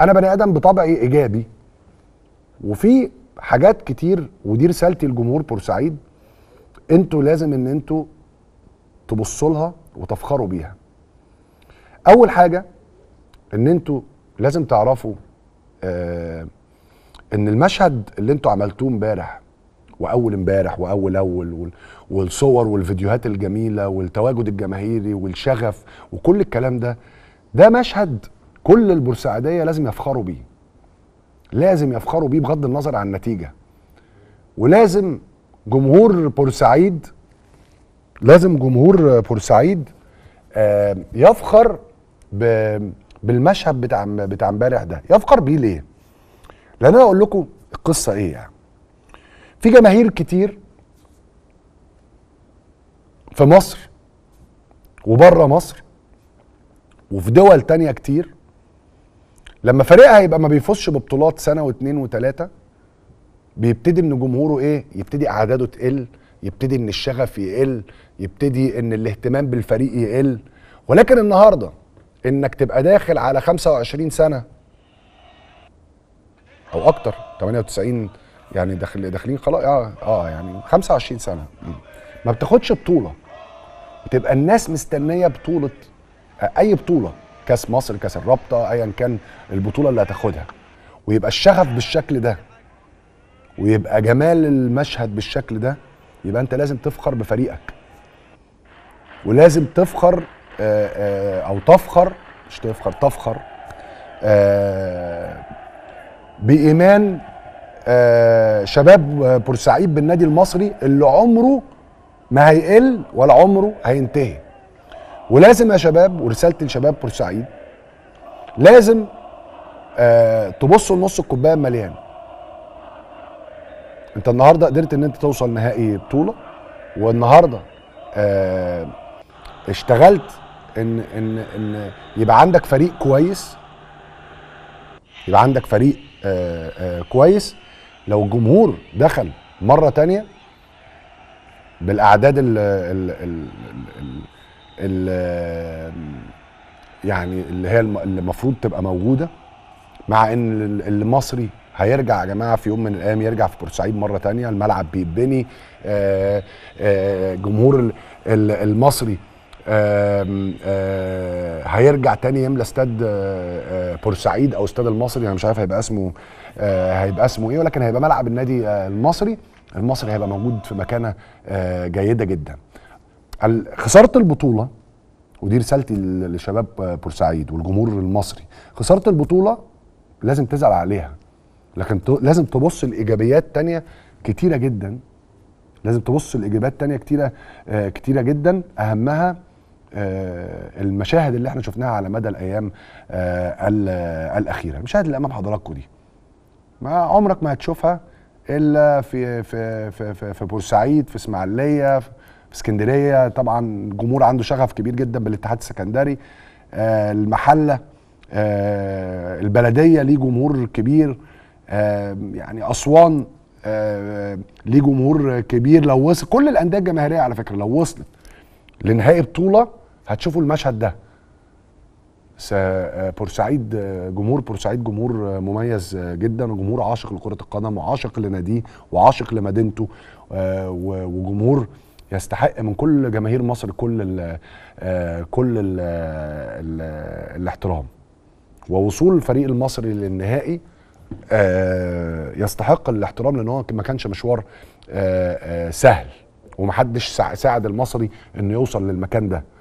انا بني ادم بطبعي ايجابي وفي حاجات كتير ودي رسالتي لجمهور بورسعيد انتوا لازم ان انتوا تبصوا لها وتفخروا بيها اول حاجه ان انتوا لازم تعرفوا آه ان المشهد اللي انتوا عملتوه امبارح واول امبارح واول اول والصور والفيديوهات الجميله والتواجد الجماهيري والشغف وكل الكلام ده ده مشهد كل البورسعيديه لازم يفخروا بيه لازم يفخروا بيه بغض النظر عن النتيجه ولازم جمهور بورسعيد لازم جمهور بورسعيد آه، يفخر بالمشهد بتاع بتاع امبارح ده يفخر بيه ليه لان انا اقول لكم القصه ايه يعني في جماهير كتير في مصر وبره مصر وفي دول تانية كتير لما فريقها يبقى ما بيفوزش ببطولات سنه واثنين وثلاثه بيبتدي ان جمهوره ايه يبتدي اعداده تقل يبتدي ان الشغف يقل يبتدي ان الاهتمام بالفريق يقل ولكن النهارده انك تبقى داخل على 25 سنه او اكتر 98 يعني داخل داخلين خلاص اه اه يعني 25 سنه ما بتاخدش بطوله بتبقى الناس مستنيه بطوله اي بطوله كاس مصر كاس الرابطه ايا كان البطوله اللي هتاخدها ويبقى الشغف بالشكل ده ويبقى جمال المشهد بالشكل ده يبقى انت لازم تفخر بفريقك ولازم تفخر آه، آه، او تفخر مش تفخر تفخر آه، بايمان شباب بورسعيد بالنادي المصري اللي عمره ما هيقل ولا عمره هينتهي ولازم يا شباب ورسالتي لشباب بورسعيد لازم آه تبصوا لنص الكوبايه مليان انت النهارده قدرت ان انت توصل نهائي بطوله والنهارده آه اشتغلت ان ان ان يبقى عندك فريق كويس يبقى عندك فريق آه آه كويس لو الجمهور دخل مره تانية بالاعداد ال ال ال ال يعني اللي هي المفروض تبقى موجوده مع ان المصري هيرجع يا جماعه في يوم من الايام يرجع في بورسعيد مره تانية الملعب بيتبني آه، آه، جمهور المصري آه، هيرجع تاني يملى استاد بورسعيد او استاد المصري انا مش عارف هيبقى اسمه هيبقى اسمه ايه ولكن هيبقى ملعب النادي المصري المصري هيبقى موجود في مكانه جيده جدا خساره البطوله ودي رسالتي لشباب بورسعيد والجمهور المصري خساره البطوله لازم تزعل عليها لكن لازم تبص لايجابيات تانية كتيره جدا لازم تبص لايجابيات تانية كتيره آه، كتيره جدا اهمها آه، المشاهد اللي احنا شفناها على مدى الايام آه، الاخيره المشاهد اللي امام حضراتكم دي ما عمرك ما هتشوفها الا في في في في, في بورسعيد في اسماعيليه اسكندريه طبعا جمهور عنده شغف كبير جدا بالاتحاد السكندري آه المحله آه البلديه ليه جمهور كبير آه يعني اسوان آه ليه جمهور كبير لو وصل كل الانديه الجماهيريه على فكره لو وصلت لنهائي بطوله هتشوفوا المشهد ده آه، بورسعيد آه، جمهور بورسعيد جمهور آه، مميز جدا وجمهور عاشق لكره القدم وعاشق لناديه وعاشق لمدينته وجمهور يستحق من كل جماهير مصر كل الـ آه، كل الـ آه، الـ الاحترام ووصول الفريق المصري للنهائي آه، يستحق الاحترام لان هو ما كانش مشوار سهل ومحدش ساعد المصري انه يوصل للمكان ده